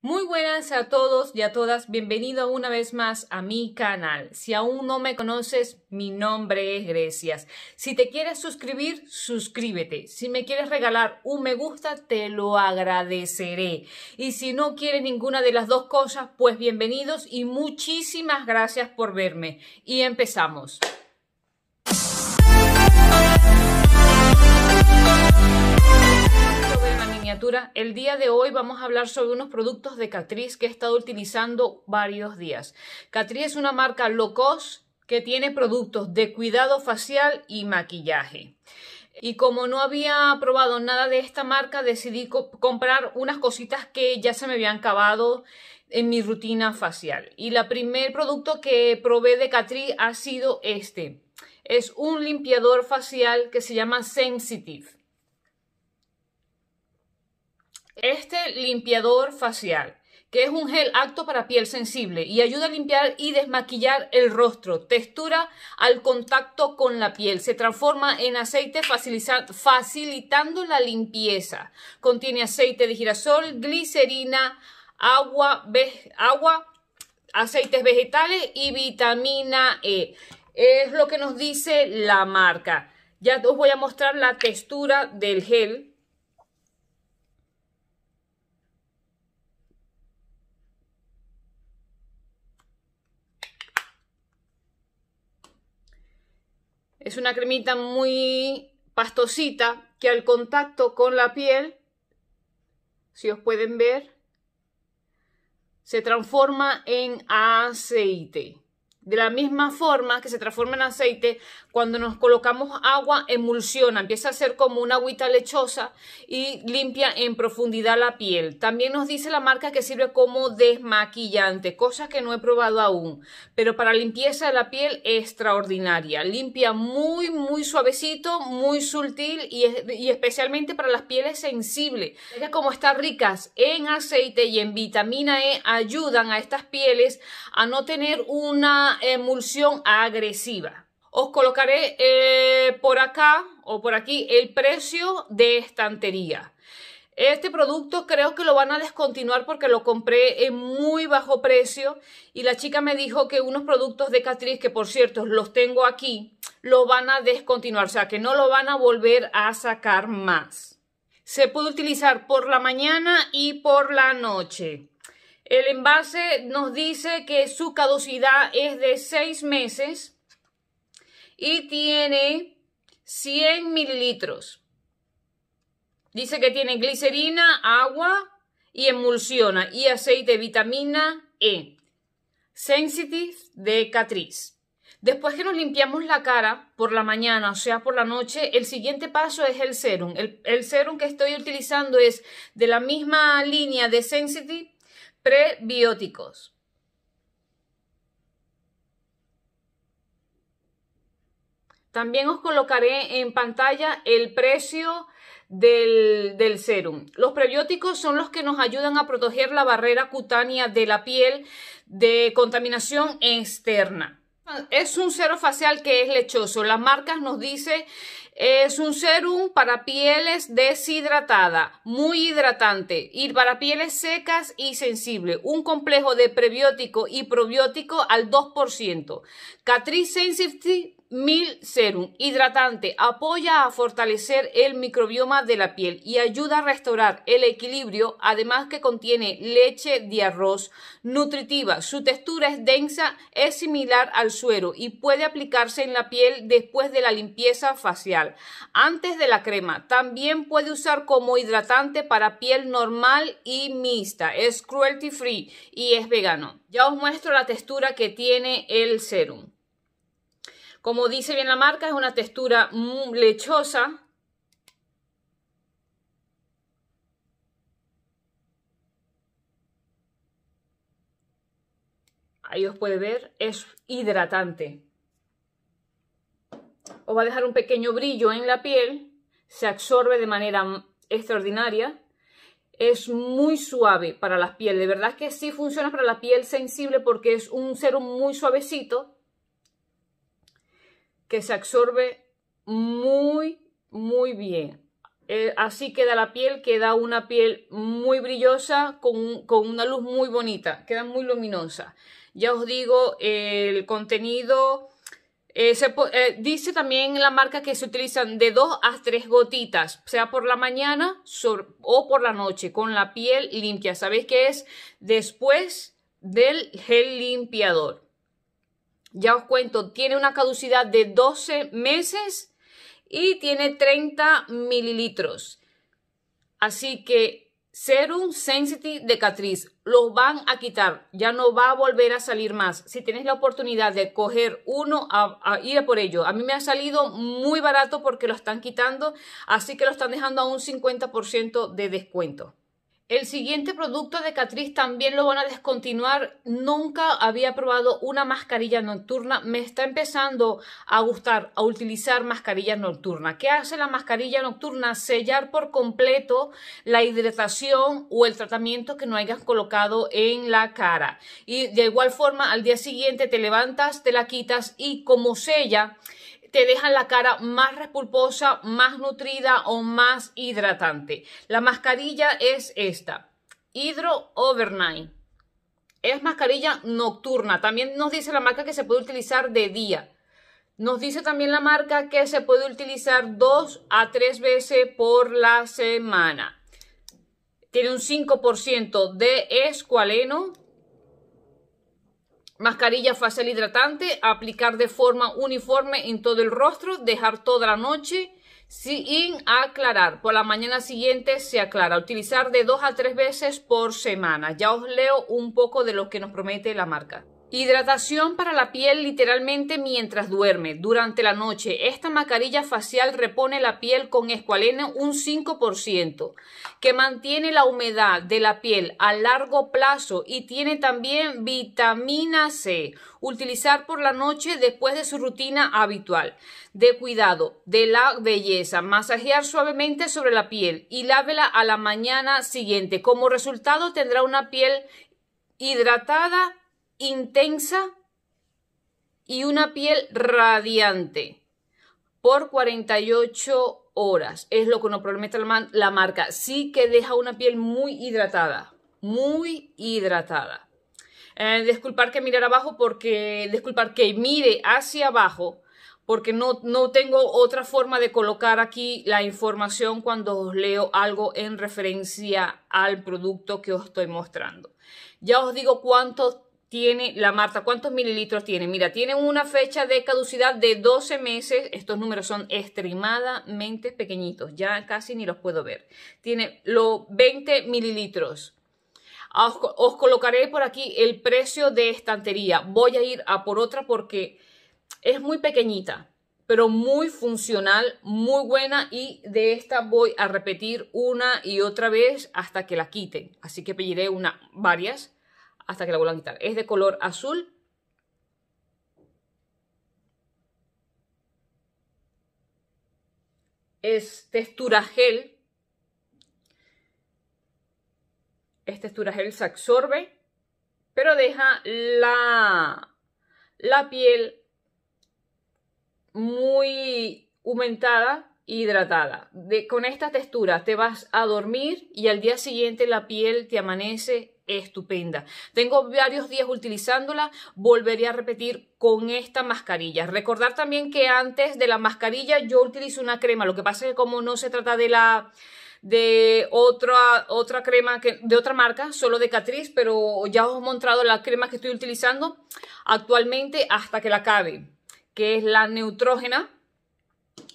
Muy buenas a todos y a todas, bienvenido una vez más a mi canal. Si aún no me conoces, mi nombre es Grecias. Si te quieres suscribir, suscríbete. Si me quieres regalar un me gusta, te lo agradeceré. Y si no quieres ninguna de las dos cosas, pues bienvenidos y muchísimas gracias por verme. Y empezamos. el día de hoy vamos a hablar sobre unos productos de Catrice que he estado utilizando varios días. Catrice es una marca low que tiene productos de cuidado facial y maquillaje. Y como no había probado nada de esta marca, decidí comprar unas cositas que ya se me habían acabado en mi rutina facial. Y el primer producto que probé de Catrice ha sido este. Es un limpiador facial que se llama Sensitive este limpiador facial, que es un gel apto para piel sensible y ayuda a limpiar y desmaquillar el rostro. Textura al contacto con la piel. Se transforma en aceite facilitando la limpieza. Contiene aceite de girasol, glicerina, agua, agua aceites vegetales y vitamina E. Es lo que nos dice la marca. Ya os voy a mostrar la textura del gel Es una cremita muy pastosita que al contacto con la piel, si os pueden ver, se transforma en aceite. De la misma forma que se transforma en aceite, cuando nos colocamos agua, emulsiona, empieza a ser como una agüita lechosa y limpia en profundidad la piel. También nos dice la marca que sirve como desmaquillante, cosa que no he probado aún, pero para limpieza de la piel extraordinaria. Limpia muy, muy suavecito, muy sutil y, especialmente para las pieles sensibles, ya como están ricas en aceite y en vitamina E, ayudan a estas pieles a no tener una emulsión agresiva. Os colocaré eh, por acá o por aquí el precio de estantería. Este producto creo que lo van a descontinuar porque lo compré en muy bajo precio y la chica me dijo que unos productos de Catriz, que por cierto los tengo aquí, lo van a descontinuar, o sea que no lo van a volver a sacar más. Se puede utilizar por la mañana y por la noche. El envase nos dice que su caducidad es de 6 meses y tiene 100 mililitros. Dice que tiene glicerina, agua y emulsiona y aceite de vitamina E. Sensitive de Catrice. Después que nos limpiamos la cara por la mañana, o sea, por la noche, el siguiente paso es el serum. El, el serum que estoy utilizando es de la misma línea de Sensitive prebióticos. También os colocaré en pantalla el precio del, serum. Los prebióticos son los que nos ayudan a proteger la barrera cutánea de la piel de contaminación externa. Es un cero facial que es lechoso. Las marcas nos dice es un serum para pieles deshidratada, muy hidratante y para pieles secas y sensibles. Un complejo de prebiótico y probiótico al 2%. Catrice Sensitive Mil Serum Hidratante apoya a fortalecer el microbioma de la piel y ayuda a restaurar el equilibrio, además que contiene leche de arroz nutritiva. Su textura es densa, es similar al suero y puede aplicarse en la piel después de la limpieza facial, antes de la crema. También puede usar como hidratante para piel normal y mixta. Es cruelty free y es vegano. Ya os muestro la textura que tiene el serum. Como dice bien la marca, es una textura lechosa. Ahí os puede ver, es hidratante. Os va a dejar un pequeño brillo en la piel, se absorbe de manera extraordinaria es muy suave para las piel. De verdad que sí funciona para la piel sensible porque es un serum muy suavecito que se absorbe muy, muy bien. Eh, así queda la piel, queda una piel muy brillosa con, una luz muy bonita, queda muy luminosa. Ya os digo, el contenido... Eh, eh, dice también la marca que se utilizan de dos a tres gotitas, sea por la mañana o por la noche, con la piel limpia. Sabéis que es después del gel limpiador ya os cuento, tiene una caducidad de 12 meses y tiene 30 mililitros. Así que Serum Sensitive de los van a quitar, ya no va a volver a salir más. Si tenéis la oportunidad de coger uno, a, ir por ello. A mí me ha salido muy barato porque lo están quitando, así que lo están dejando a un 50% de descuento. El siguiente producto de Catrice también lo van a descontinuar. Nunca había probado una mascarilla nocturna. Me está empezando a gustar, a utilizar mascarilla nocturnas. ¿Qué hace la mascarilla nocturna? Sellar por completo la hidratación o el tratamiento que no hayas colocado en la cara. Y de igual forma, al día siguiente te levantas, te la quitas y como sella te dejan la cara más repulposa, más nutrida o más hidratante. La mascarilla es esta, Hydro Overnight. Es mascarilla nocturna. También nos dice la marca que se puede utilizar de día. Nos dice también la marca que se puede utilizar dos a tres veces por la semana. Tiene un 5% de escualeno, Mascarilla facial hidratante, aplicar de forma uniforme en todo el rostro, dejar toda la noche sin aclarar. Por la mañana siguiente se aclara. Utilizar de dos a tres veces por semana. Ya os leo un poco de lo que nos promete la marca. Hidratación para la piel literalmente mientras duerme, durante la noche. Esta mascarilla facial repone la piel con escualeno un 5%, que mantiene la humedad de la piel a largo plazo y tiene también vitamina C. Utilizar por la noche después de su rutina habitual de cuidado de la belleza. Masajear suavemente sobre la piel y lávela a la mañana siguiente. Como resultado tendrá una piel hidratada intensa y una piel radiante por 48 horas. Es lo que nos promete la marca. Sí que deja una piel muy hidratada, muy hidratada. Eh, disculpar que mirar abajo porque, disculpar que mire hacia abajo porque no, no, tengo otra forma de colocar aquí la información cuando os leo algo en referencia al producto que os estoy mostrando. Ya os digo cuántos tiene la Marta? ¿Cuántos mililitros tiene? Mira, tiene una fecha de caducidad de 12 meses. Estos números son extremadamente pequeñitos. Ya casi ni los puedo ver. Tiene los 20 mililitros. Ah, os, colocaré por aquí el precio de estantería. Voy a ir a por otra porque es muy pequeñita, pero muy funcional, muy buena y de esta voy a repetir una y otra vez hasta que la quiten. Así que pediré una, varias hasta que la vuelvan a quitar. Es de color azul. Es textura gel. Es textura gel, se absorbe, pero deja la, la piel muy aumentada hidratada. De, con esta textura. te vas a dormir y al día siguiente la piel te amanece estupenda. Tengo varios días utilizándola, volveré a repetir con esta mascarilla. Recordar también que antes de la mascarilla yo utilizo una crema, lo que pasa es que como no se trata de la de otra, otra crema que, de otra marca, solo de Catrice, pero ya os he mostrado la crema que estoy utilizando actualmente hasta que la acabe, que es la neutrógena.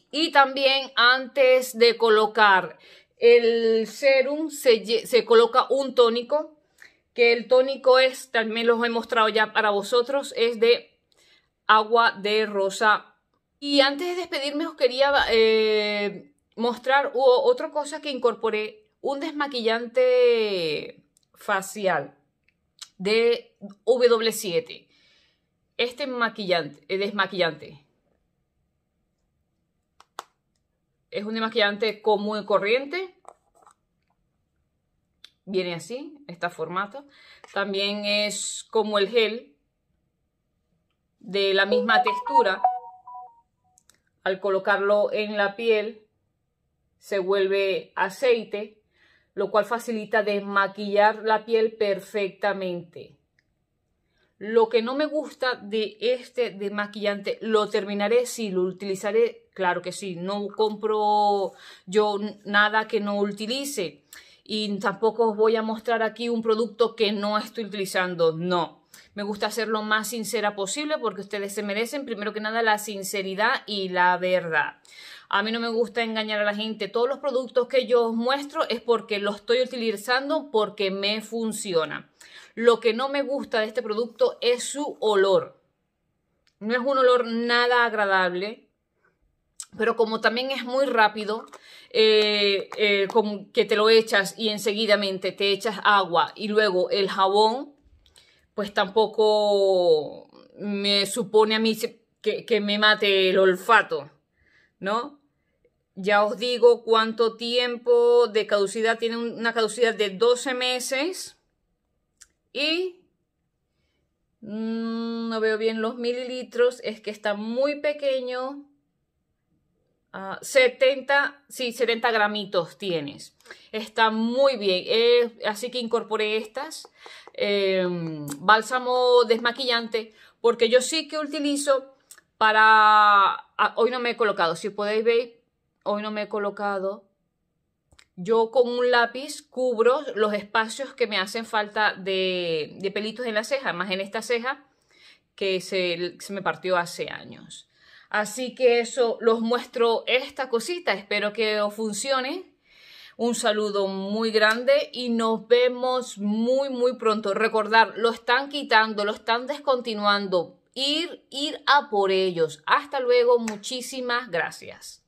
Y también antes de colocar el serum se coloca un tónico que el tónico es, también los he mostrado ya para vosotros, es de agua de rosa. Y antes de despedirme os quería eh, mostrar otra cosa que incorporé, un desmaquillante facial de W7. Este maquillante, eh, desmaquillante. Es un desmaquillante común y corriente Viene así, esta formato. También es como el gel, de la misma textura. Al colocarlo en la piel, se vuelve aceite, lo cual facilita desmaquillar la piel perfectamente. Lo que no me gusta de este desmaquillante, lo terminaré, si lo utilizaré, claro que sí, no compro yo nada que no utilice y tampoco os voy a mostrar aquí un producto que no estoy utilizando, no. Me gusta ser lo más sincera posible porque ustedes se merecen primero que nada la sinceridad y la verdad. A mí no me gusta engañar a la gente. Todos los productos que yo os muestro es porque los estoy utilizando porque me funciona. Lo que no me gusta de este producto es su olor. No es un olor nada agradable pero como también es muy rápido, eh, eh, que te lo echas y enseguidamente te echas agua y luego el jabón, pues tampoco me supone a mí que, me mate el olfato, ¿no? Ya os digo cuánto tiempo de caducidad, tiene una caducidad de 12 meses y mm, no veo bien los mililitros, es que está muy pequeño 70, ah, sí, 70 gramitos tienes. Está muy bien. así que incorporé estas. Em, bálsamo desmaquillante. Porque yo sí que utilizo para... Ah, hoy no me he colocado. Si podéis ver, hoy no me he colocado. Yo con un lápiz cubro los espacios que me hacen falta de, pelitos en la ceja. Más en esta ceja que se me partió hace años. Así que eso los muestro esta cosita. Espero que os funcione. Un saludo muy grande y nos vemos muy, muy pronto. Recordar, lo están quitando, lo están descontinuando. Ir, ir a por ellos. Hasta luego. Muchísimas gracias.